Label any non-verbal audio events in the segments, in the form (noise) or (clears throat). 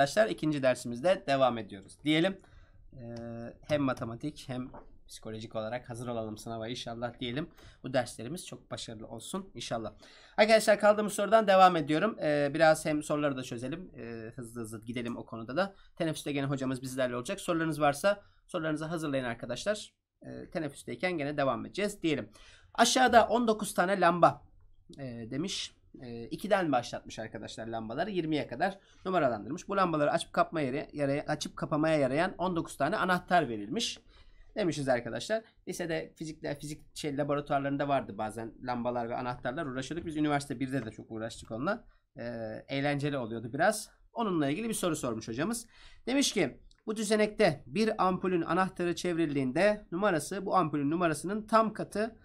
arkadaşlar ikinci dersimizde devam ediyoruz. Diyelim ee, hem matematik hem psikolojik olarak hazır olalım sınava inşallah diyelim. Bu derslerimiz çok başarılı olsun inşallah. Arkadaşlar kaldığımız sorudan devam ediyorum. Ee, biraz hem soruları da çözelim. Ee, hızlı hızlı gidelim o konuda da. Teneffüste gene hocamız bizlerle olacak. Sorularınız varsa sorularınızı hazırlayın arkadaşlar. Ee, teneffüsteyken gene devam edeceğiz diyelim. Aşağıda 19 tane lamba e, demiş. E, ee, 2'den başlatmış arkadaşlar lambaları 20'ye kadar numaralandırmış. Bu lambaları açıp kapma yere yara, açıp kapamaya yarayan 19 tane anahtar verilmiş. Demişiz arkadaşlar. Lisede fizikler, fizik şey laboratuvarlarında vardı bazen lambalar ve anahtarlar uğraşıyorduk. Biz üniversite 1'de de çok uğraştık onunla. Ee, eğlenceli oluyordu biraz. Onunla ilgili bir soru sormuş hocamız. Demiş ki bu düzenekte bir ampulün anahtarı çevrildiğinde numarası bu ampulün numarasının tam katı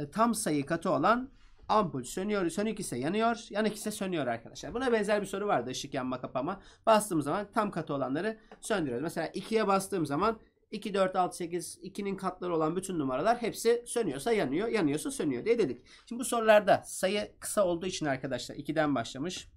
e, tam sayı katı olan Ampul sönüyor, sönük ise yanıyor, yanık ise sönüyor arkadaşlar. Buna benzer bir soru vardı ışık yanma kapama. Bastığım zaman tam katı olanları söndürüyoruz. Mesela 2'ye bastığım zaman 2, 4, 6, 8, 2'nin katları olan bütün numaralar hepsi sönüyorsa yanıyor, yanıyorsa sönüyor diye dedik. Şimdi bu sorularda sayı kısa olduğu için arkadaşlar 2'den başlamış.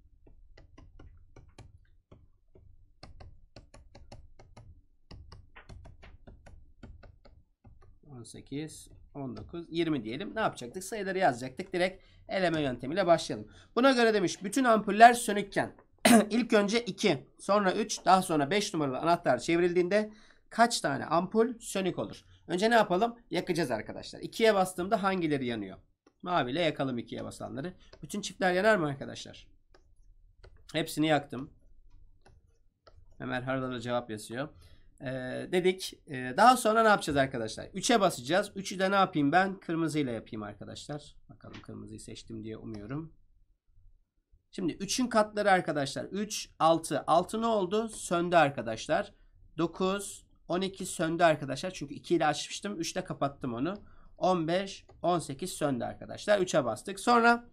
sekiz, 19, 20 diyelim. Ne yapacaktık? Sayıları yazacaktık. Direkt eleme yöntemiyle başlayalım. Buna göre demiş bütün ampuller sönükken (clears throat) ilk önce 2, sonra 3, daha sonra 5 numaralı anahtar çevrildiğinde kaç tane ampul sönük olur? Önce ne yapalım? Yakacağız arkadaşlar. 2'ye bastığımda hangileri yanıyor? Mavi ile yakalım 2'ye basanları. Bütün çiftler yanar mı arkadaşlar? Hepsini yaktım. Ömer Hardal'a cevap yazıyor dedik. daha sonra ne yapacağız arkadaşlar? 3'e basacağız. 3'ü de ne yapayım ben? Kırmızıyla yapayım arkadaşlar. Bakalım kırmızıyı seçtim diye umuyorum. Şimdi 3'ün katları arkadaşlar. 3, 6. 6 ne oldu? Söndü arkadaşlar. 9, 12 söndü arkadaşlar. Çünkü 2 ile açmıştım. 3 ile kapattım onu. 15, 18 söndü arkadaşlar. 3'e bastık. Sonra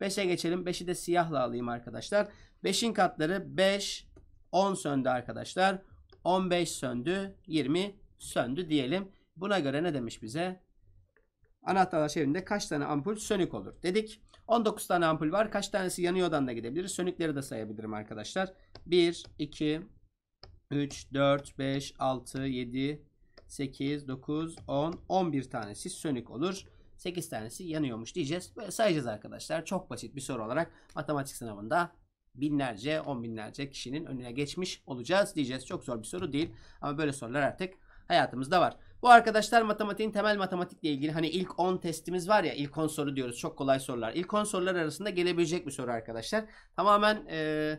5'e geçelim. 5'i de siyahla alayım arkadaşlar. 5'in katları 5, 10 söndü arkadaşlar. 15 söndü, 20 söndü diyelim. Buna göre ne demiş bize? Anahtarlar şehrinde kaç tane ampul sönük olur dedik. 19 tane ampul var. Kaç tanesi yanıyordan da gidebilir. Sönükleri de sayabilirim arkadaşlar. 1, 2, 3, 4, 5, 6, 7, 8, 9, 10, 11 tanesi sönük olur. 8 tanesi yanıyormuş diyeceğiz. Böyle sayacağız arkadaşlar. Çok basit bir soru olarak matematik sınavında binlerce, on binlerce kişinin önüne geçmiş olacağız diyeceğiz. Çok zor bir soru değil ama böyle sorular artık hayatımızda var. Bu arkadaşlar matematiğin temel matematikle ilgili hani ilk 10 testimiz var ya ilk 10 soru diyoruz çok kolay sorular. İlk 10 sorular arasında gelebilecek bir soru arkadaşlar. Tamamen e,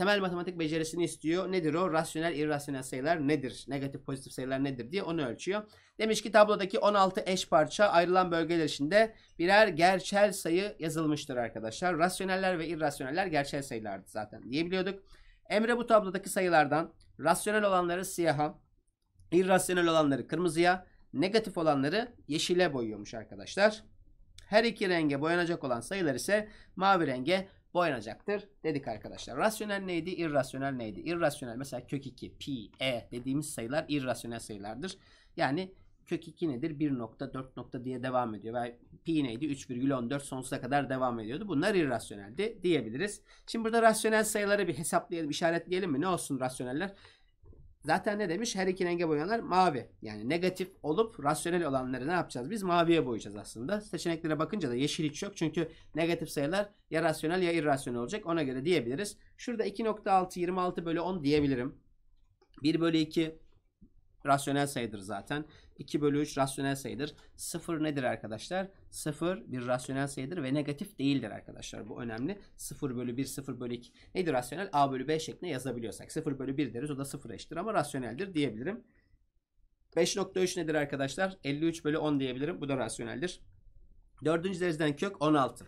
temel matematik becerisini istiyor. Nedir o? Rasyonel, irrasyonel sayılar nedir? Negatif, pozitif sayılar nedir diye onu ölçüyor. Demiş ki tablodaki 16 eş parça ayrılan bölgeler içinde birer gerçel sayı yazılmıştır arkadaşlar. Rasyoneller ve irrasyoneller gerçel sayılardı zaten diyebiliyorduk. Emre bu tablodaki sayılardan rasyonel olanları siyaha, irrasyonel olanları kırmızıya, negatif olanları yeşile boyuyormuş arkadaşlar. Her iki renge boyanacak olan sayılar ise mavi renge boyanacaktır dedik arkadaşlar. Rasyonel neydi? İrrasyonel neydi? İrrasyonel mesela kök 2, pi, e dediğimiz sayılar irrasyonel sayılardır. Yani kök 2 nedir? 1 nokta, 4 nokta diye devam ediyor. Ve pi neydi? 3,14 sonsuza kadar devam ediyordu. Bunlar irrasyoneldi diyebiliriz. Şimdi burada rasyonel sayıları bir hesaplayalım, işaretleyelim mi? Ne olsun rasyoneller? Zaten ne demiş? Her iki renge boyananlar mavi. Yani negatif olup rasyonel olanları ne yapacağız? Biz maviye boyayacağız aslında. Seçeneklere bakınca da yeşil hiç yok. Çünkü negatif sayılar ya rasyonel ya irrasyonel olacak. Ona göre diyebiliriz. Şurada 2.6 26 bölü 10 diyebilirim. 1 bölü 2 rasyonel sayıdır zaten. 2 bölü 3 rasyonel sayıdır. 0 nedir arkadaşlar? 0 bir rasyonel sayıdır ve negatif değildir arkadaşlar. Bu önemli. 0 bölü 1, 0 bölü 2. Nedir rasyonel? A bölü B şeklinde yazabiliyorsak. 0 bölü 1 deriz o da 0 eşittir ama rasyoneldir diyebilirim. 5.3 nedir arkadaşlar? 53 bölü 10 diyebilirim. Bu da rasyoneldir. Dördüncü dereceden kök 16.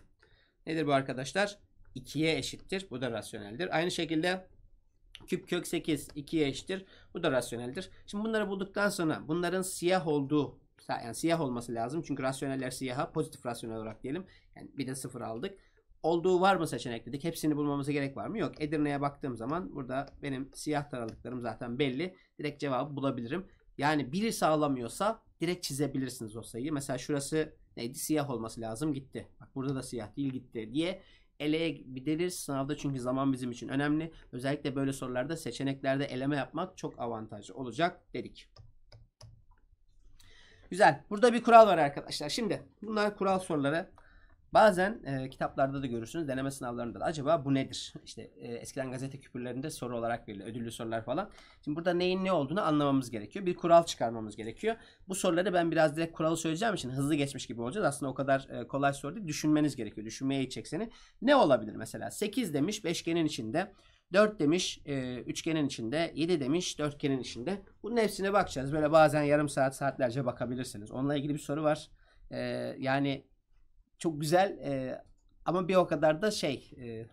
Nedir bu arkadaşlar? 2'ye eşittir. Bu da rasyoneldir. Aynı şekilde Küp kök 8 2'ye eşittir. Bu da rasyoneldir. Şimdi bunları bulduktan sonra bunların siyah olduğu yani siyah olması lazım. Çünkü rasyoneller siyaha pozitif rasyonel olarak diyelim. Yani bir de sıfır aldık. Olduğu var mı seçenek dedik. Hepsini bulmamıza gerek var mı? Yok. Edirne'ye baktığım zaman burada benim siyah taralıklarım zaten belli. Direkt cevabı bulabilirim. Yani biri sağlamıyorsa direkt çizebilirsiniz o sayıyı. Mesela şurası neydi? Siyah olması lazım gitti. Bak burada da siyah değil gitti diye eleyebiliriz sınavda çünkü zaman bizim için önemli. Özellikle böyle sorularda seçeneklerde eleme yapmak çok avantajlı olacak dedik. Güzel. Burada bir kural var arkadaşlar. Şimdi bunlar kural soruları. Bazen e, kitaplarda da görürsünüz deneme sınavlarında da acaba bu nedir? İşte e, eskiden gazete küpürlerinde soru olarak veriliyor ödüllü sorular falan. Şimdi burada neyin ne olduğunu anlamamız gerekiyor. Bir kural çıkarmamız gerekiyor. Bu soruları ben biraz direkt kuralı söyleyeceğim için hızlı geçmiş gibi olacağız. Aslında o kadar e, kolay soru değil. Düşünmeniz gerekiyor. Düşünmeye itecek seni. Ne olabilir mesela? 8 demiş beşgenin içinde. 4 demiş e, üçgenin içinde, 7 demiş dörtgenin içinde. Bunun hepsine bakacağız. Böyle bazen yarım saat saatlerce bakabilirsiniz. Onunla ilgili bir soru var. E, yani çok güzel e, ama bir o kadar da şey e,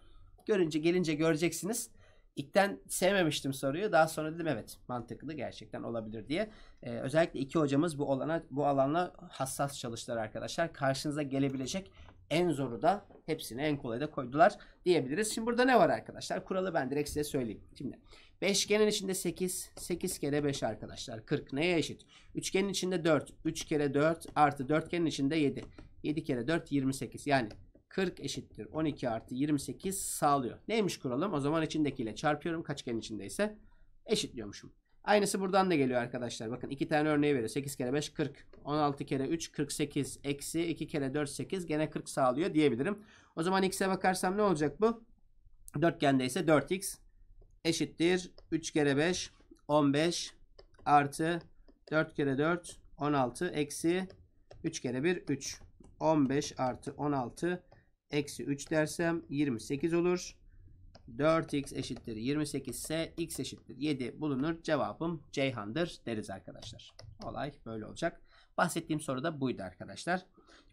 görünce gelince göreceksiniz. İlkten sevmemiştim soruyu. Daha sonra dedim evet mantıklı gerçekten olabilir diye. Ee, özellikle iki hocamız bu alana bu alanla hassas çalıştılar arkadaşlar. Karşınıza gelebilecek en zoru da hepsini en kolayı da koydular diyebiliriz. Şimdi burada ne var arkadaşlar? Kuralı ben direkt size söyleyeyim. Şimdi beşgenin içinde 8, 8 kere 5 arkadaşlar. 40 neye eşit? Üçgenin içinde 4, 3 kere 4 artı dörtgenin içinde 7. 7 kere 4 28 yani 40 eşittir 12 artı 28 sağlıyor. Neymiş kuralım? O zaman içindekiyle çarpıyorum. Kaçgen içindeyse eşitliyormuşum. Aynısı buradan da geliyor arkadaşlar. Bakın iki tane örneği veriyor. 8 kere 5 40. 16 kere 3 48. Eksi 2 kere 4 8. Gene 40 sağlıyor diyebilirim. O zaman x'e bakarsam ne olacak bu? Dörtgende ise 4x eşittir. 3 kere 5 15 artı 4 kere 4 16 eksi 3 kere 1 3. 15 artı 16 eksi 3 dersem 28 olur. 4x eşittir 28 ise x eşittir 7 bulunur. Cevabım Ceyhan'dır deriz arkadaşlar. Olay böyle olacak. Bahsettiğim soru da buydu arkadaşlar.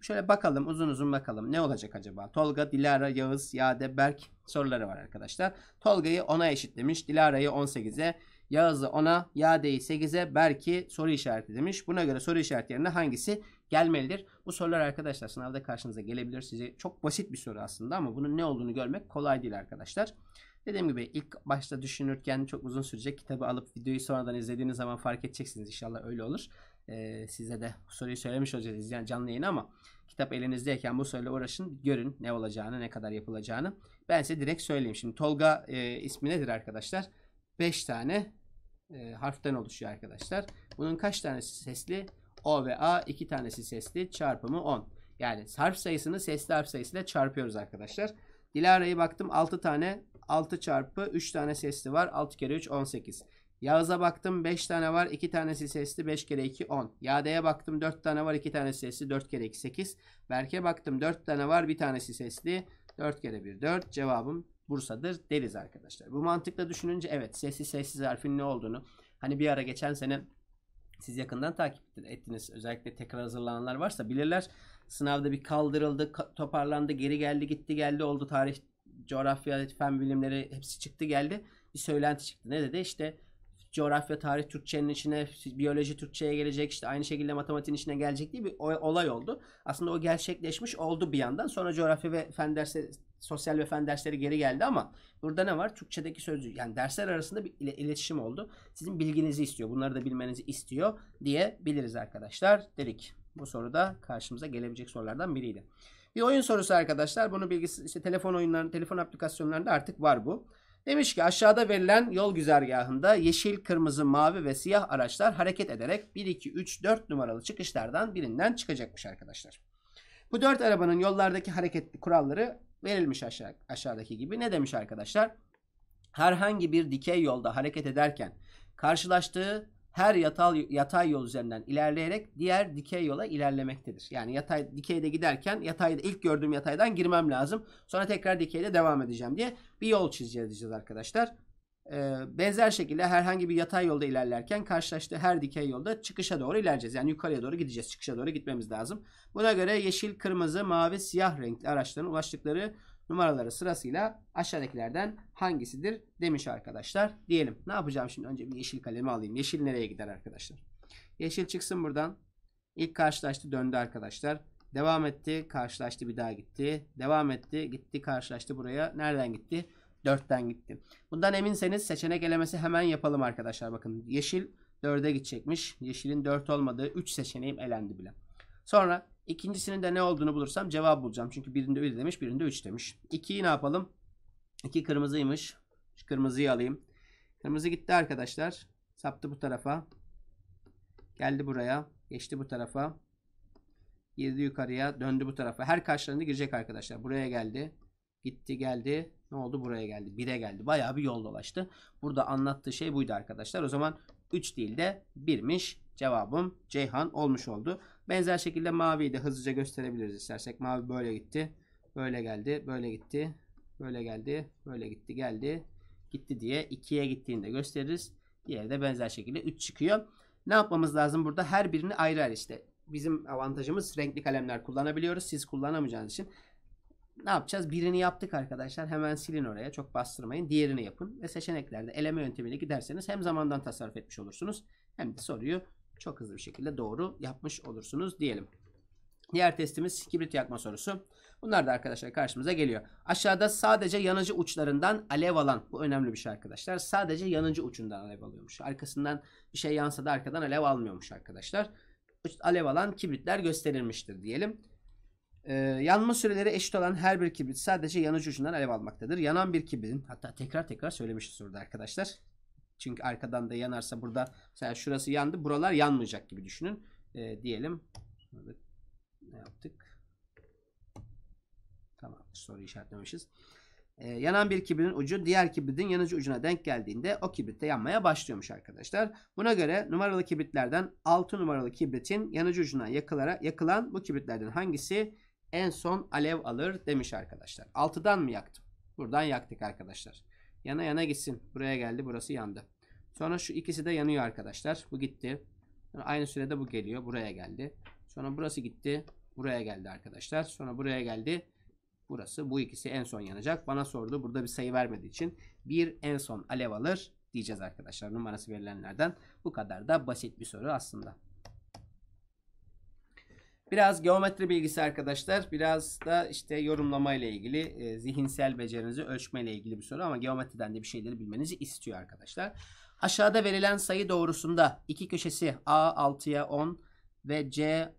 Şöyle bakalım uzun uzun bakalım ne olacak acaba? Tolga, Dilara, Yağız, Yade, Berk soruları var arkadaşlar. Tolga'yı 10'a eşitlemiş. Dilara'yı 18'e Yağız'ı 10'a, Yade'yi 8'e, Berk'i soru işareti demiş. Buna göre soru işareti yerine hangisi gelmelidir? Bu sorular arkadaşlar sınavda karşınıza gelebilir. Size çok basit bir soru aslında ama bunun ne olduğunu görmek kolay değil arkadaşlar. Dediğim gibi ilk başta düşünürken çok uzun sürecek. Kitabı alıp videoyu sonradan izlediğiniz zaman fark edeceksiniz. İnşallah öyle olur. Ee, size de soruyu söylemiş olacağız yani canlı yayın ama kitap elinizdeyken bu soruyla uğraşın. Görün ne olacağını, ne kadar yapılacağını. Ben size direkt söyleyeyim. Şimdi Tolga e, ismi nedir arkadaşlar? 5 tane e, harften oluşuyor arkadaşlar. Bunun kaç tanesi sesli? O ve A iki tanesi sesli çarpımı 10. Yani harf sayısını sesli harf sayısıyla çarpıyoruz arkadaşlar. Dilara'ya baktım 6 tane 6 çarpı 3 tane sesli var. 6 kere 3 18. Yağız'a baktım 5 tane var 2 tanesi sesli 5 kere 2 10. Yade'ye baktım 4 tane var 2 tane sesli 4 kere 2 8. Berke baktım 4 tane var 1 tanesi sesli 4 kere 1 4. Cevabım Bursa'dır deriz arkadaşlar. Bu mantıkla düşününce evet sessiz sessiz harfin ne olduğunu hani bir ara geçen sene siz yakından takip ettiniz. Özellikle tekrar hazırlananlar varsa bilirler. Sınavda bir kaldırıldı, toparlandı, geri geldi, gitti geldi oldu. Tarih, coğrafya, fen bilimleri hepsi çıktı geldi. Bir söylenti çıktı. Ne dedi? İşte coğrafya, tarih Türkçenin içine, biyoloji Türkçeye gelecek, işte aynı şekilde matematiğin içine gelecek diye bir olay oldu. Aslında o gerçekleşmiş oldu bir yandan. Sonra coğrafya ve fen dersi sosyal ve fen dersleri geri geldi ama burada ne var? Türkçedeki sözcük yani dersler arasında bir iletişim oldu. Sizin bilginizi istiyor. Bunları da bilmenizi istiyor diyebiliriz arkadaşlar dedik. Bu soru da karşımıza gelebilecek sorulardan biriydi. Bir oyun sorusu arkadaşlar. Bunu bilgisi işte telefon oyunlarında, telefon aplikasyonlarında artık var bu. Demiş ki aşağıda verilen yol güzergahında yeşil, kırmızı, mavi ve siyah araçlar hareket ederek 1, 2, 3, 4 numaralı çıkışlardan birinden çıkacakmış arkadaşlar. Bu dört arabanın yollardaki hareketli kuralları verilmiş aşağı, aşağıdaki gibi. Ne demiş arkadaşlar? Herhangi bir dikey yolda hareket ederken karşılaştığı her yatay yatay yol üzerinden ilerleyerek diğer dikey yola ilerlemektedir. Yani yatay dikeyde giderken yatayda ilk gördüğüm yataydan girmem lazım. Sonra tekrar dikeyde devam edeceğim diye bir yol çizeceğiz arkadaşlar. Ee, benzer şekilde herhangi bir yatay yolda ilerlerken karşılaştığı her dikey yolda çıkışa doğru ilerleyeceğiz. Yani yukarıya doğru gideceğiz. Çıkışa doğru gitmemiz lazım. Buna göre yeşil, kırmızı, mavi, siyah renkli araçların ulaştıkları numaraları sırasıyla aşağıdakilerden hangisidir demiş arkadaşlar. Diyelim. Ne yapacağım şimdi? Önce bir yeşil kalemi alayım. Yeşil nereye gider arkadaşlar? Yeşil çıksın buradan. İlk karşılaştı döndü arkadaşlar. Devam etti. Karşılaştı bir daha gitti. Devam etti. Gitti karşılaştı buraya. Nereden gitti? 4'ten gitti. Bundan eminseniz seçenek elemesi hemen yapalım arkadaşlar. Bakın yeşil 4'e gidecekmiş. Yeşilin 4 olmadığı 3 seçeneğim elendi bile. Sonra ikincisinin de ne olduğunu bulursam cevap bulacağım. Çünkü birinde 3 demiş birinde 3 demiş. 2'yi ne yapalım? 2 kırmızıymış. Şu kırmızıyı alayım. Kırmızı gitti arkadaşlar. Saptı bu tarafa. Geldi buraya. Geçti bu tarafa. Girdi yukarıya. Döndü bu tarafa. Her karşılarında girecek arkadaşlar. Buraya geldi. Gitti geldi. Ne oldu? Buraya geldi. 1'e geldi. Bayağı bir yol dolaştı. Burada anlattığı şey buydu arkadaşlar. O zaman 3 değil de 1'miş. Cevabım Ceyhan olmuş oldu. Benzer şekilde maviyi de hızlıca gösterebiliriz istersek. Mavi böyle gitti. Böyle geldi. Böyle gitti. Böyle geldi. Böyle gitti. Geldi. Gitti diye 2'ye gittiğini de gösteririz. Diğeri de benzer şekilde 3 çıkıyor. Ne yapmamız lazım burada? Her birini ayrı ayrı işte. Bizim avantajımız renkli kalemler kullanabiliyoruz. Siz kullanamayacağınız için ne yapacağız? Birini yaptık arkadaşlar. Hemen silin oraya. Çok bastırmayın. Diğerini yapın. Ve seçeneklerde eleme yöntemiyle giderseniz hem zamandan tasarruf etmiş olursunuz hem de soruyu çok hızlı bir şekilde doğru yapmış olursunuz diyelim. Diğer testimiz kibrit yakma sorusu. Bunlar da arkadaşlar karşımıza geliyor. Aşağıda sadece yanıcı uçlarından alev alan. Bu önemli bir şey arkadaşlar. Sadece yanıcı uçundan alev alıyormuş. Arkasından bir şey yansa da arkadan alev almıyormuş arkadaşlar. Alev alan kibritler gösterilmiştir diyelim. Ee, yanma süreleri eşit olan her bir kibrit sadece yanıcı ucundan alev almaktadır. Yanan bir kibritin hatta tekrar tekrar söylemişiz burada arkadaşlar. Çünkü arkadan da yanarsa burada mesela şurası yandı buralar yanmayacak gibi düşünün. Ee, diyelim ne yaptık? Tamam soru işaretlemişiz. Ee, yanan bir kibritin ucu diğer kibritin yanıcı ucuna denk geldiğinde o kibritte yanmaya başlıyormuş arkadaşlar. Buna göre numaralı kibritlerden 6 numaralı kibritin yanıcı ucuna yakılara, yakılan bu kibritlerden hangisi en son alev alır demiş arkadaşlar. Altıdan mı yaktım? Buradan yaktık arkadaşlar. Yana yana gitsin. Buraya geldi burası yandı. Sonra şu ikisi de yanıyor arkadaşlar. Bu gitti. Sonra aynı sürede bu geliyor. Buraya geldi. Sonra burası gitti. Buraya geldi arkadaşlar. Sonra buraya geldi. Burası bu ikisi en son yanacak. Bana sordu. Burada bir sayı vermediği için bir en son alev alır diyeceğiz arkadaşlar. Numarası verilenlerden. Bu kadar da basit bir soru aslında. Biraz geometri bilgisi arkadaşlar. Biraz da işte yorumlama ile ilgili, e, zihinsel becerinizi ölçme ile ilgili bir soru ama geometriden de bir şeyleri bilmenizi istiyor arkadaşlar. Aşağıda verilen sayı doğrusunda iki köşesi A 6'ya 10 ve C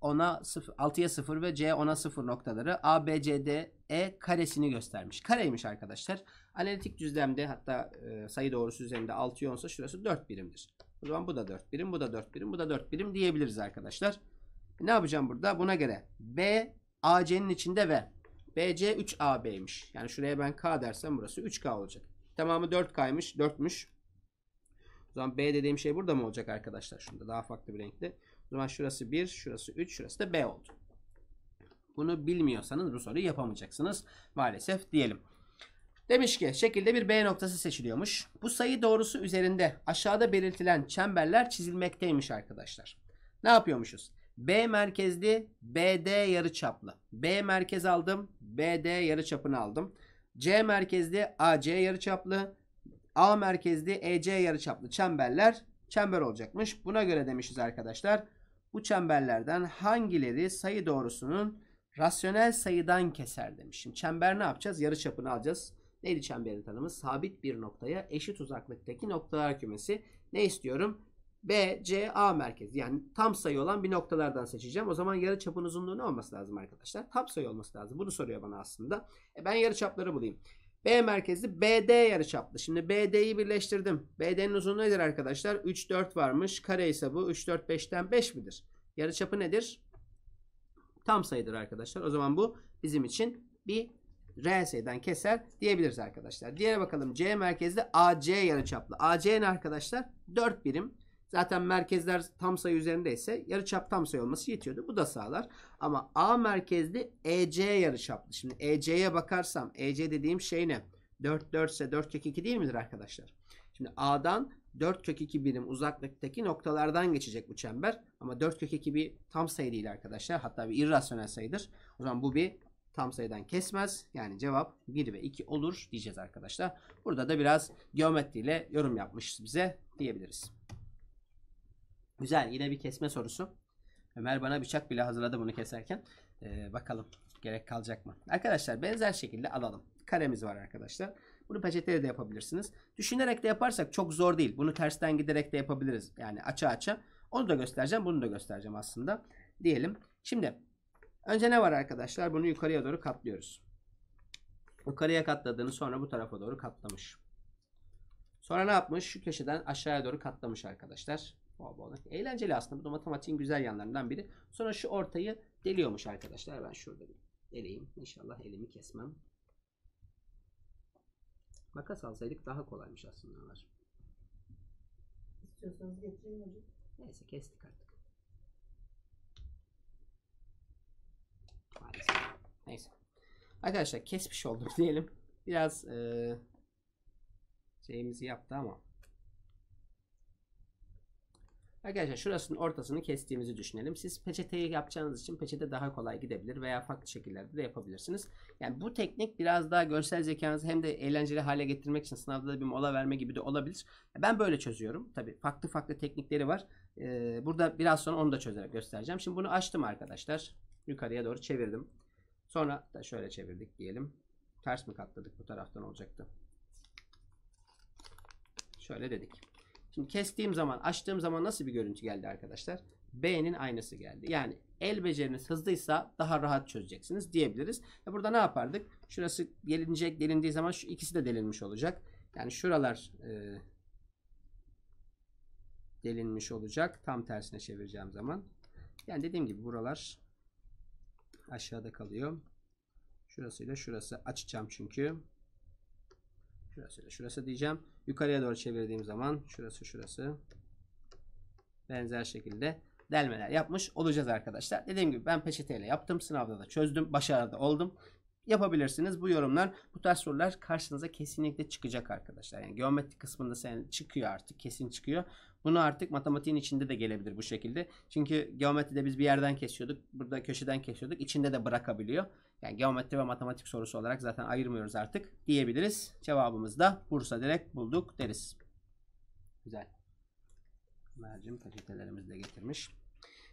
10'a 0, 6'ya 0 ve C 10'a 0 noktaları A, B, C, D, E karesini göstermiş. Kareymiş arkadaşlar. Analitik düzlemde hatta e, sayı doğrusu üzerinde 6 10'sa şurası 4 birimdir. O zaman bu da 4 birim, bu da 4 birim, bu da 4 birim diyebiliriz arkadaşlar. Ne yapacağım burada? Buna göre B AC'nin içinde ve BC 3 abmiş Yani şuraya ben K dersem burası 3K olacak. Tamamı 4K'ymış. 4'müş. O zaman B dediğim şey burada mı olacak arkadaşlar? Şunda daha farklı bir renkte. O zaman şurası 1, şurası 3, şurası da B oldu. Bunu bilmiyorsanız bu soruyu yapamayacaksınız maalesef diyelim. Demiş ki şekilde bir B noktası seçiliyormuş. Bu sayı doğrusu üzerinde aşağıda belirtilen çemberler çizilmekteymiş arkadaşlar. Ne yapıyormuşuz? B merkezli BD yarıçaplı. B merkez aldım. BD yarıçapını aldım. C merkezli AC yarıçaplı. A merkezli EC yarıçaplı çemberler çember olacakmış. Buna göre demişiz arkadaşlar. Bu çemberlerden hangileri sayı doğrusunun rasyonel sayıdan keser demişim. Çember ne yapacağız? Yarıçapını alacağız. Neydi çemberin tanımı? Sabit bir noktaya eşit uzaklıktaki noktalar kümesi. Ne istiyorum? B, C, A merkezi. Yani tam sayı olan bir noktalardan seçeceğim. O zaman yarı çapın uzunluğu ne olması lazım arkadaşlar? Tam sayı olması lazım. Bunu soruyor bana aslında. E ben yarı çapları bulayım. B merkezli BD yarı çaplı. Şimdi BD'yi birleştirdim. BD'nin uzunluğu nedir arkadaşlar? 3 4 varmış. Kare ise bu 3 4 5'ten 5 midir? Yarı çapı nedir? Tam sayıdır arkadaşlar. O zaman bu bizim için bir R sayıdan keser diyebiliriz arkadaşlar. Diğere bakalım. C merkezli AC yarı yarıçaplı. AC'nin arkadaşlar 4 birim. Zaten merkezler tam sayı üzerindeyse yarıçap tam sayı olması yetiyordu. Bu da sağlar. Ama A merkezli EC yarıçaplı. Şimdi EC'ye bakarsam EC dediğim şey ne? 4 4 ise 4 kök 2 değil midir arkadaşlar? Şimdi A'dan 4 kök 2 birim uzaklıktaki noktalardan geçecek bu çember. Ama 4 kök 2 bir tam sayı değil arkadaşlar. Hatta bir irrasyonel sayıdır. O zaman bu bir tam sayıdan kesmez. Yani cevap 1 ve 2 olur diyeceğiz arkadaşlar. Burada da biraz geometriyle yorum yapmış bize diyebiliriz. Güzel yine bir kesme sorusu. Ömer bana bıçak bile hazırladı bunu keserken. Ee, bakalım gerek kalacak mı? Arkadaşlar benzer şekilde alalım. Karemiz var arkadaşlar. Bunu peçeteyle de yapabilirsiniz. Düşünerek de yaparsak çok zor değil. Bunu tersten giderek de yapabiliriz. Yani açı açı. Onu da göstereceğim. Bunu da göstereceğim aslında. Diyelim. Şimdi önce ne var arkadaşlar? Bunu yukarıya doğru katlıyoruz. Yukarıya katladığını sonra bu tarafa doğru katlamış. Sonra ne yapmış? Şu köşeden aşağıya doğru katlamış arkadaşlar. Bol bol. Eğlenceli aslında. Bu da matematiğin güzel yanlarından biri. Sonra şu ortayı deliyormuş arkadaşlar. Ben şurada deleyim. İnşallah elimi kesmem. Makas alsaydık daha kolaymış aslında. Var. İstiyorsanız getireyim hocam. Neyse kestik artık. Maalesef. Neyse. Arkadaşlar kesmiş olduk (laughs) diyelim. Biraz ee, şeyimizi yaptı ama Arkadaşlar şurasının ortasını kestiğimizi düşünelim. Siz peçeteyi yapacağınız için peçete daha kolay gidebilir veya farklı şekillerde de yapabilirsiniz. Yani bu teknik biraz daha görsel zekanızı hem de eğlenceli hale getirmek için sınavda da bir mola verme gibi de olabilir. Ben böyle çözüyorum. Tabii farklı farklı teknikleri var. Ee, burada biraz sonra onu da çözerek göstereceğim. Şimdi bunu açtım arkadaşlar. Yukarıya doğru çevirdim. Sonra da şöyle çevirdik diyelim. Ters mi katladık bu taraftan olacaktı. Şöyle dedik. Şimdi kestiğim zaman, açtığım zaman nasıl bir görüntü geldi arkadaşlar? B'nin aynısı geldi. Yani el beceriniz hızlıysa daha rahat çözeceksiniz diyebiliriz. E burada ne yapardık? Şurası delinecek, delindiği zaman şu ikisi de delinmiş olacak. Yani şuralar e, delinmiş olacak. Tam tersine çevireceğim zaman. Yani dediğim gibi buralar aşağıda kalıyor. Şurasıyla şurası açacağım çünkü. Şurası ile şurası diyeceğim. Yukarıya doğru çevirdiğim zaman şurası şurası. Benzer şekilde delmeler yapmış olacağız arkadaşlar. Dediğim gibi ben peçeteyle yaptım. Sınavda da çözdüm. Başarılı oldum. Yapabilirsiniz. Bu yorumlar, bu tarz sorular karşınıza kesinlikle çıkacak arkadaşlar. Yani geometri kısmında sen çıkıyor artık. Kesin çıkıyor. Bunu artık matematiğin içinde de gelebilir bu şekilde. Çünkü geometride biz bir yerden kesiyorduk. Burada köşeden kesiyorduk. İçinde de bırakabiliyor. Yani geometri ve matematik sorusu olarak zaten ayırmıyoruz artık diyebiliriz. Cevabımız da Bursa direkt bulduk deriz. Güzel. Mercim peçetelerimizi de getirmiş.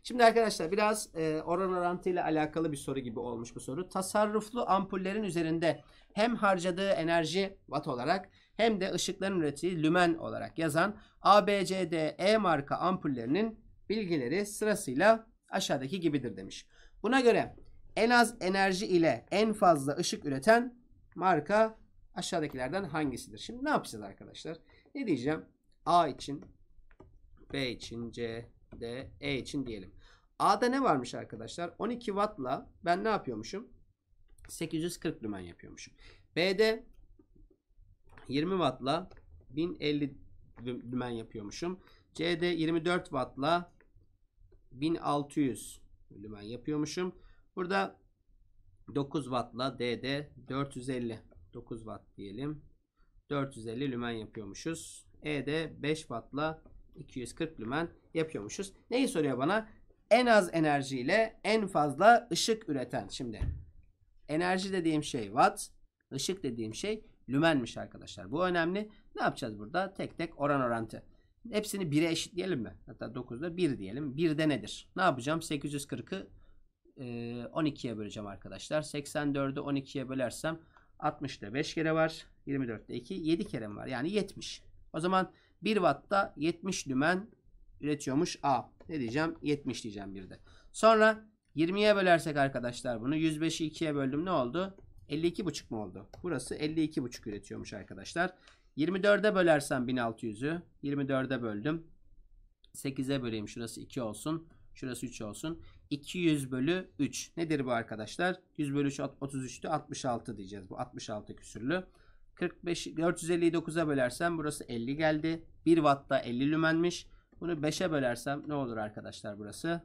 Şimdi arkadaşlar biraz e, oran orantıyla alakalı bir soru gibi olmuş bu soru. Tasarruflu ampullerin üzerinde hem harcadığı enerji watt olarak hem de ışıkların ürettiği lümen olarak yazan ABCDE marka ampullerinin bilgileri sırasıyla aşağıdaki gibidir demiş. Buna göre en az enerji ile en fazla ışık üreten marka aşağıdakilerden hangisidir? Şimdi ne yapacağız arkadaşlar? Ne diyeceğim? A için, B için, C, D, E için diyelim. A'da ne varmış arkadaşlar? 12 wattla ben ne yapıyormuşum? 840 lümen yapıyormuşum. B'de 20 wattla 1050 lümen yapıyormuşum. C'de 24 wattla 1600 lümen yapıyormuşum. Burada 9 wattla DD 450 9 watt diyelim. 450 lümen yapıyormuşuz. E'de 5 wattla 240 lümen yapıyormuşuz. Neyi soruyor bana? En az enerjiyle en fazla ışık üreten. Şimdi enerji dediğim şey watt, ışık dediğim şey lümenmiş arkadaşlar. Bu önemli. Ne yapacağız burada? Tek tek oran orantı. Hepsini 1'e eşitleyelim mi? Hatta 9'da 1 diyelim. 1'de nedir? Ne yapacağım? 840'ı 12'ye böleceğim arkadaşlar. 84'ü 12'ye bölersem 60'da 5 kere var. 24'te 2 7 kere mi var? Yani 70. O zaman 1 Watt'ta 70 lümen üretiyormuş A. Ne diyeceğim? 70 diyeceğim bir de. Sonra 20'ye bölersek arkadaşlar bunu 105'i 2'ye böldüm ne oldu? 52,5 mu oldu? Burası 52,5 üretiyormuş arkadaşlar. 24'e bölersem 1600'ü 24'e böldüm. 8'e böleyim şurası 2 olsun. Şurası 3 olsun. 200 bölü 3. Nedir bu arkadaşlar? 100 bölü 3 33'tü. 66 diyeceğiz. Bu 66 küsürlü. 45 459'a bölersem burası 50 geldi. 1 wattta 50 lümenmiş. Bunu 5'e bölersem ne olur arkadaşlar burası?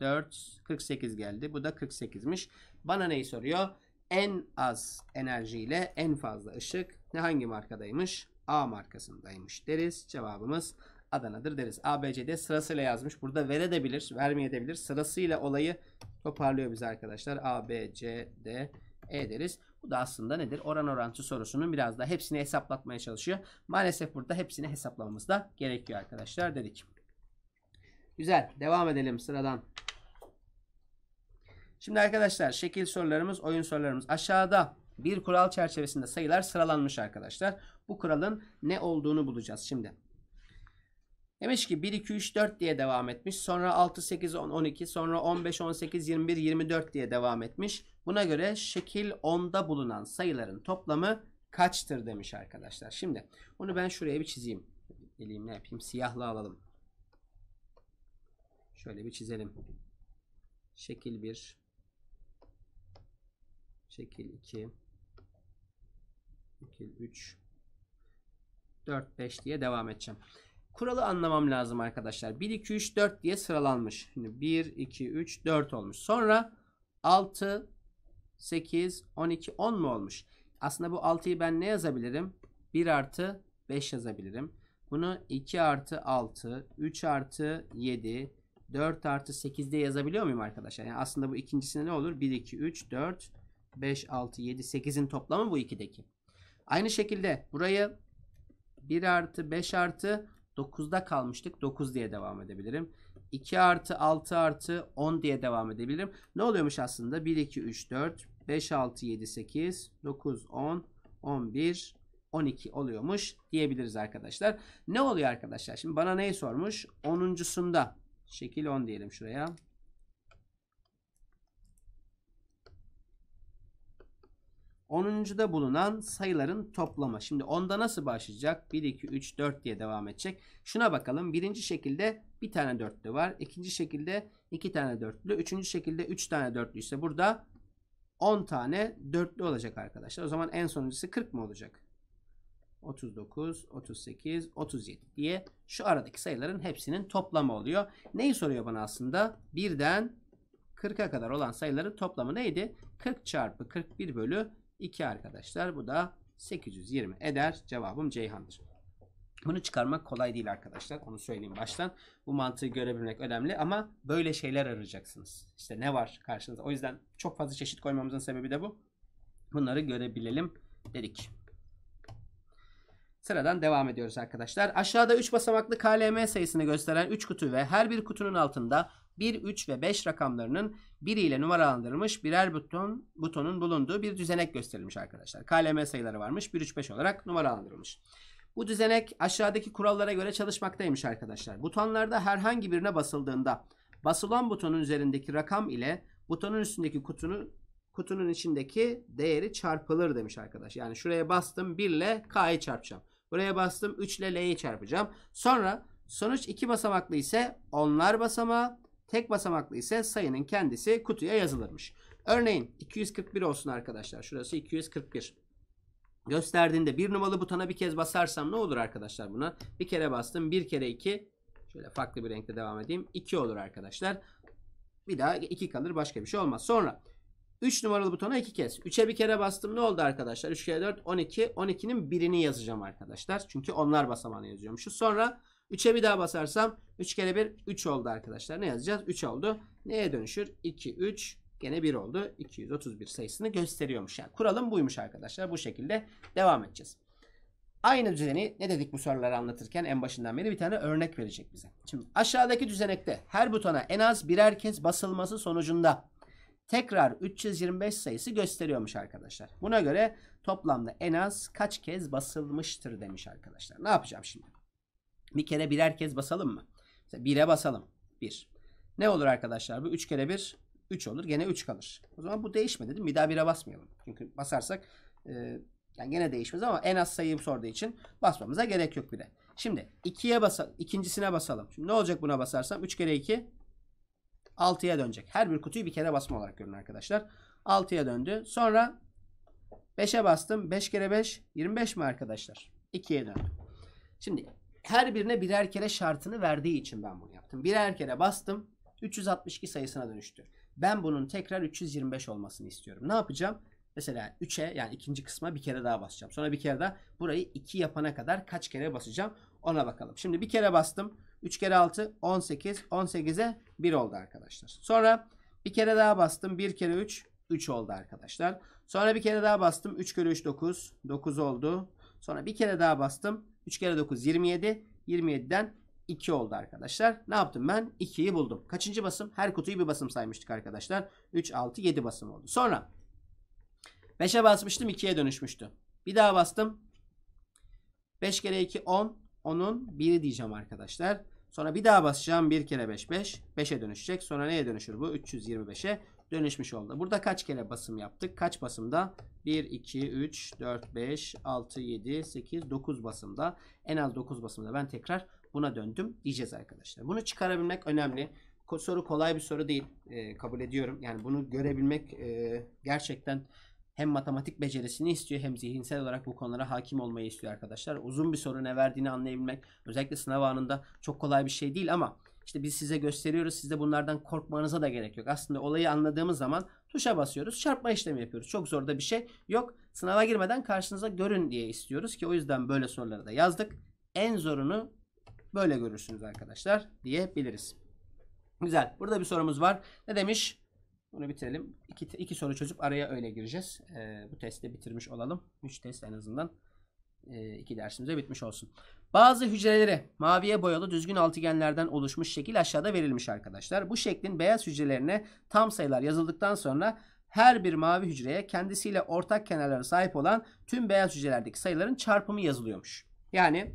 4 48 geldi. Bu da 48'miş. Bana neyi soruyor? En az enerjiyle en fazla ışık ne hangi markadaymış? A markasındaymış deriz. Cevabımız Adana'dır deriz. ABCD sırasıyla yazmış. Burada verebilir, vermeyebilir. Sırasıyla olayı toparlıyor bize arkadaşlar. ABCD E deriz. Bu da aslında nedir? Oran orantı sorusunun biraz da hepsini hesaplatmaya çalışıyor. Maalesef burada hepsini hesaplamamız da gerekiyor arkadaşlar dedik. Güzel. Devam edelim sıradan. Şimdi arkadaşlar şekil sorularımız, oyun sorularımız aşağıda bir kural çerçevesinde sayılar sıralanmış arkadaşlar. Bu kuralın ne olduğunu bulacağız şimdi. Demiş ki 1, 2, 3, 4 diye devam etmiş. Sonra 6, 8, 10, 12. Sonra 15, 18, 21, 24 diye devam etmiş. Buna göre şekil 10'da bulunan sayıların toplamı kaçtır demiş arkadaşlar. Şimdi onu ben şuraya bir çizeyim. Geleyim ne yapayım? Siyahla alalım. Şöyle bir çizelim. Şekil 1. Şekil 2. Şekil 3. 4, 5 diye devam edeceğim. Kuralı anlamam lazım arkadaşlar. 1, 2, 3, 4 diye sıralanmış. Şimdi 1, 2, 3, 4 olmuş. Sonra 6, 8, 12, 10 mu olmuş? Aslında bu 6'yı ben ne yazabilirim? 1 artı 5 yazabilirim. Bunu 2 artı 6, 3 artı 7, 4 artı 8 diye yazabiliyor muyum arkadaşlar? Yani aslında bu ikincisine ne olur? 1, 2, 3, 4, 5, 6, 7, 8'in toplamı bu ikideki. Aynı şekilde burayı 1 artı 5 artı 9'da kalmıştık. 9 diye devam edebilirim. 2 artı 6 artı 10 diye devam edebilirim. Ne oluyormuş aslında? 1, 2, 3, 4, 5, 6, 7, 8, 9, 10, 11, 12 oluyormuş diyebiliriz arkadaşlar. Ne oluyor arkadaşlar? Şimdi bana neyi sormuş? 10.sunda şekil 10 diyelim şuraya. 10.da bulunan sayıların toplama. Şimdi 10'da nasıl başlayacak? 1, 2, 3, 4 diye devam edecek. Şuna bakalım. Birinci şekilde bir tane dörtlü var. İkinci şekilde iki tane dörtlü. Üçüncü şekilde üç tane dörtlü ise burada 10 tane dörtlü olacak arkadaşlar. O zaman en sonuncusu 40 mı olacak? 39, 38, 37 diye şu aradaki sayıların hepsinin toplamı oluyor. Neyi soruyor bana aslında? Birden 40'a kadar olan sayıların toplamı neydi? 40 çarpı 41 bölü 2 arkadaşlar. Bu da 820 eder. Cevabım Ceyhan'dır. Bunu çıkarmak kolay değil arkadaşlar. Onu söyleyeyim baştan. Bu mantığı görebilmek önemli ama böyle şeyler arayacaksınız. İşte ne var karşınızda. O yüzden çok fazla çeşit koymamızın sebebi de bu. Bunları görebilelim dedik. Sıradan devam ediyoruz arkadaşlar. Aşağıda 3 basamaklı KLM sayısını gösteren 3 kutu ve her bir kutunun altında 1, 3 ve 5 rakamlarının biriyle numaralandırılmış birer buton, butonun bulunduğu bir düzenek gösterilmiş arkadaşlar. KLM sayıları varmış. 1, 3, 5 olarak numaralandırılmış. Bu düzenek aşağıdaki kurallara göre çalışmaktaymış arkadaşlar. Butonlarda herhangi birine basıldığında basılan butonun üzerindeki rakam ile butonun üstündeki kutunu kutunun içindeki değeri çarpılır demiş arkadaş. Yani şuraya bastım 1 ile K'yı çarpacağım. Buraya bastım 3 ile L'yi çarpacağım. Sonra sonuç 2 basamaklı ise onlar basamağı Tek basamaklı ise sayının kendisi kutuya yazılırmış. Örneğin 241 olsun arkadaşlar. Şurası 241. Gösterdiğinde bir numaralı butona bir kez basarsam ne olur arkadaşlar buna? Bir kere bastım. Bir kere 2. Şöyle farklı bir renkte devam edeyim. 2 olur arkadaşlar. Bir daha 2 kalır. Başka bir şey olmaz. Sonra 3 numaralı butona 2 kez. 3'e bir kere bastım. Ne oldu arkadaşlar? 3 kere 4 12. 12'nin birini yazacağım arkadaşlar. Çünkü onlar basamağını yazıyormuşuz. Sonra 3'e bir daha basarsam 3 kere 1 3 oldu arkadaşlar. Ne yazacağız? 3 oldu. Neye dönüşür? 2, 3 gene 1 oldu. 231 sayısını gösteriyormuş. Yani kuralım buymuş arkadaşlar. Bu şekilde devam edeceğiz. Aynı düzeni ne dedik bu soruları anlatırken en başından beri bir tane örnek verecek bize. Şimdi aşağıdaki düzenekte her butona en az birer kez basılması sonucunda tekrar 325 sayısı gösteriyormuş arkadaşlar. Buna göre toplamda en az kaç kez basılmıştır demiş arkadaşlar. Ne yapacağım şimdi? Bir kere birer kez basalım mı? Mesela 1'e basalım. Bir. Ne olur arkadaşlar bu? üç kere bir, üç olur. Gene üç kalır. O zaman bu değişmedi değil mi? Bir daha bir'e basmayalım. Çünkü basarsak e, yani gene değişmez ama en az sayıyı sorduğu için basmamıza gerek yok bile. Şimdi ikiye basalım. ikincisine basalım. Şimdi ne olacak buna basarsam? Üç kere iki, altıya dönecek. Her bir kutuyu bir kere basma olarak görün arkadaşlar. Altıya döndü. Sonra beşe bastım. Beş kere beş, yirmi beş mi arkadaşlar? İkiye döndü. Şimdi her birine birer kere şartını verdiği için ben bunu yaptım. Birer kere bastım. 362 sayısına dönüştü. Ben bunun tekrar 325 olmasını istiyorum. Ne yapacağım? Mesela 3'e yani ikinci kısma bir kere daha basacağım. Sonra bir kere daha burayı 2 yapana kadar kaç kere basacağım ona bakalım. Şimdi bir kere bastım. 3 kere 6 18. 18'e 1 oldu arkadaşlar. Sonra bir kere daha bastım. 1 kere 3 3 oldu arkadaşlar. Sonra bir kere daha bastım. 3 kere 3 9. 9 oldu. Sonra bir kere daha bastım. 3 kere 9 27. 27'den 2 oldu arkadaşlar. Ne yaptım ben? 2'yi buldum. Kaçıncı basım? Her kutuyu bir basım saymıştık arkadaşlar. 3, 6, 7 basım oldu. Sonra 5'e basmıştım 2'ye dönüşmüştü. Bir daha bastım. 5 kere 2 10. 10'un 1'i diyeceğim arkadaşlar. Sonra bir daha basacağım. 1 kere 5 5. 5'e dönüşecek. Sonra neye dönüşür bu? 325'e dönüşmüş oldu. Burada kaç kere basım yaptık? Kaç basımda? 1, 2, 3, 4, 5, 6, 7, 8, 9 basımda. En az 9 basımda ben tekrar buna döndüm diyeceğiz arkadaşlar. Bunu çıkarabilmek önemli. Soru kolay bir soru değil. E, kabul ediyorum. Yani bunu görebilmek e, gerçekten hem matematik becerisini istiyor hem zihinsel olarak bu konulara hakim olmayı istiyor arkadaşlar. Uzun bir soru ne verdiğini anlayabilmek özellikle sınav anında çok kolay bir şey değil ama işte biz size gösteriyoruz. Siz de bunlardan korkmanıza da gerek yok. Aslında olayı anladığımız zaman tuşa basıyoruz. Çarpma işlemi yapıyoruz. Çok zor da bir şey yok. Sınava girmeden karşınıza görün diye istiyoruz ki o yüzden böyle soruları da yazdık. En zorunu böyle görürsünüz arkadaşlar diyebiliriz. Güzel. Burada bir sorumuz var. Ne demiş? Bunu bitirelim. İki, iki soru çözüp araya öyle gireceğiz. Ee, bu testi bitirmiş olalım. Üç test en azından. Ee, iki dersimize bitmiş olsun. Bazı hücreleri maviye boyalı düzgün altıgenlerden oluşmuş şekil aşağıda verilmiş arkadaşlar. Bu şeklin beyaz hücrelerine tam sayılar yazıldıktan sonra her bir mavi hücreye kendisiyle ortak kenarlara sahip olan tüm beyaz hücrelerdeki sayıların çarpımı yazılıyormuş. Yani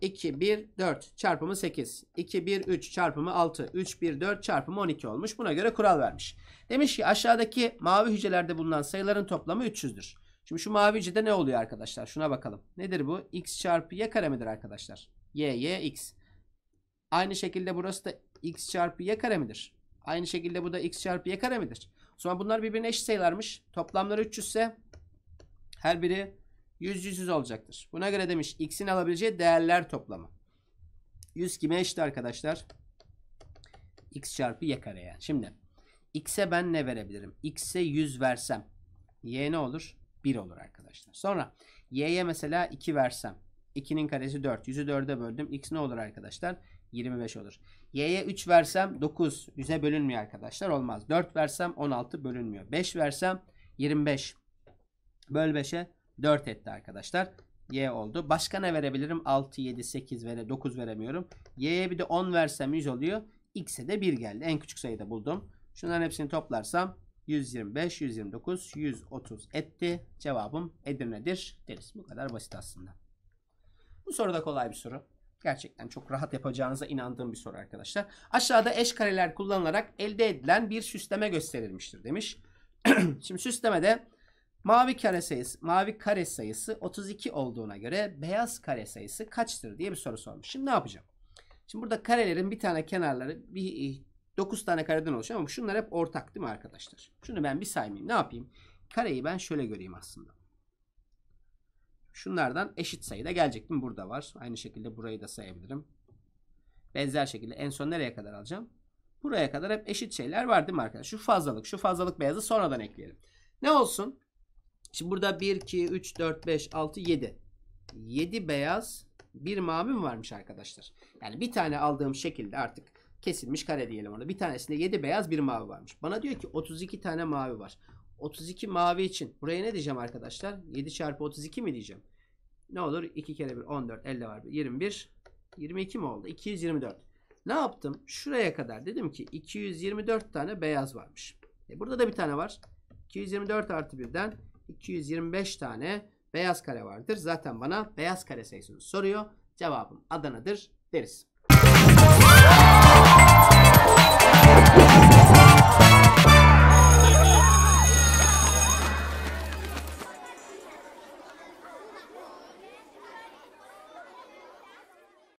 2, 1, 4 çarpımı 8. 2, 1, 3 çarpımı 6. 3, 1, 4 çarpımı 12 olmuş. Buna göre kural vermiş. Demiş ki aşağıdaki mavi hücrelerde bulunan sayıların toplamı 300'dür. Şimdi şu mavi cide ne oluyor arkadaşlar? Şuna bakalım. Nedir bu? X çarpı Y kare midir arkadaşlar? Y, Y, X. Aynı şekilde burası da X çarpı Y kare midir? Aynı şekilde bu da X çarpı Y kare midir? Sonra bunlar birbirine eşit sayılarmış. Toplamları 300 ise her biri 100 100 100 olacaktır. Buna göre demiş x'in alabileceği değerler toplamı. 100 kime eşit arkadaşlar? x çarpı y kareye. Şimdi x'e ben ne verebilirim? x'e 100 versem y ne olur? 1 olur arkadaşlar. Sonra y'ye mesela 2 versem. 2'nin karesi 4. 100'ü 4'e böldüm. X ne olur arkadaşlar? 25 olur. Y'ye 3 versem 9. 100'e bölünmüyor arkadaşlar. Olmaz. 4 versem 16 bölünmüyor. 5 versem 25. Böl 5'e 4 etti arkadaşlar. Y oldu. Başka ne verebilirim? 6, 7, 8 vere 9 veremiyorum. Y'ye bir de 10 versem 100 oluyor. X'e de 1 geldi. En küçük sayıda buldum. Şunların hepsini toplarsam 125, 129, 130 etti. Cevabım Edirne'dir deriz. Bu kadar basit aslında. Bu soru da kolay bir soru. Gerçekten çok rahat yapacağınıza inandığım bir soru arkadaşlar. Aşağıda eş kareler kullanılarak elde edilen bir süsleme gösterilmiştir demiş. (clears throat) Şimdi süslemede mavi kare sayısı, mavi kare sayısı 32 olduğuna göre beyaz kare sayısı kaçtır diye bir soru sormuş. Şimdi ne yapacağım? Şimdi burada karelerin bir tane kenarları bir 9 tane kareden oluşuyor ama şunlar hep ortak değil mi arkadaşlar? Şunu ben bir saymayayım. Ne yapayım? Kareyi ben şöyle göreyim aslında. Şunlardan eşit sayıda gelecek değil mi? Burada var. Aynı şekilde burayı da sayabilirim. Benzer şekilde en son nereye kadar alacağım? Buraya kadar hep eşit şeyler var değil mi arkadaşlar? Şu fazlalık, şu fazlalık beyazı sonradan ekleyelim. Ne olsun? Şimdi burada 1, 2, 3, 4, 5, 6, 7. 7 beyaz, bir mavi mi varmış arkadaşlar? Yani bir tane aldığım şekilde artık kesilmiş kare diyelim ona. Bir tanesinde 7 beyaz bir mavi varmış. Bana diyor ki 32 tane mavi var. 32 mavi için buraya ne diyeceğim arkadaşlar? 7 çarpı 32 mi diyeceğim? Ne olur 2 kere 1 14 50 var 21 22 mi oldu? 224. Ne yaptım? Şuraya kadar dedim ki 224 tane beyaz varmış. E burada da bir tane var. 224 artı birden 225 tane beyaz kare vardır. Zaten bana beyaz kare sayısını soruyor. Cevabım Adana'dır deriz. Thank